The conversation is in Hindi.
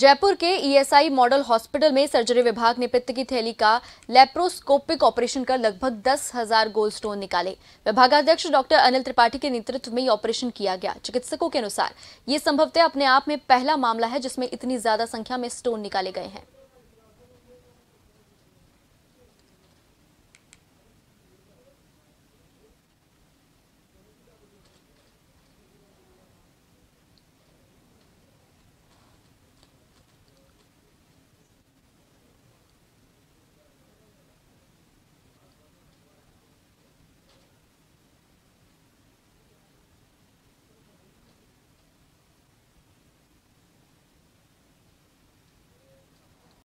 जयपुर के ईएसआई e मॉडल हॉस्पिटल में सर्जरी विभाग ने पित्त की थैली का लेप्रोस्कोपिक ऑपरेशन कर लगभग दस हजार गोल्ड स्टोन निकाले विभागाध्यक्ष डॉक्टर अनिल त्रिपाठी के नेतृत्व में ऑपरेशन किया गया चिकित्सकों के अनुसार ये संभवतः अपने आप में पहला मामला है जिसमें इतनी ज्यादा संख्या में स्टोन निकाले गए हैं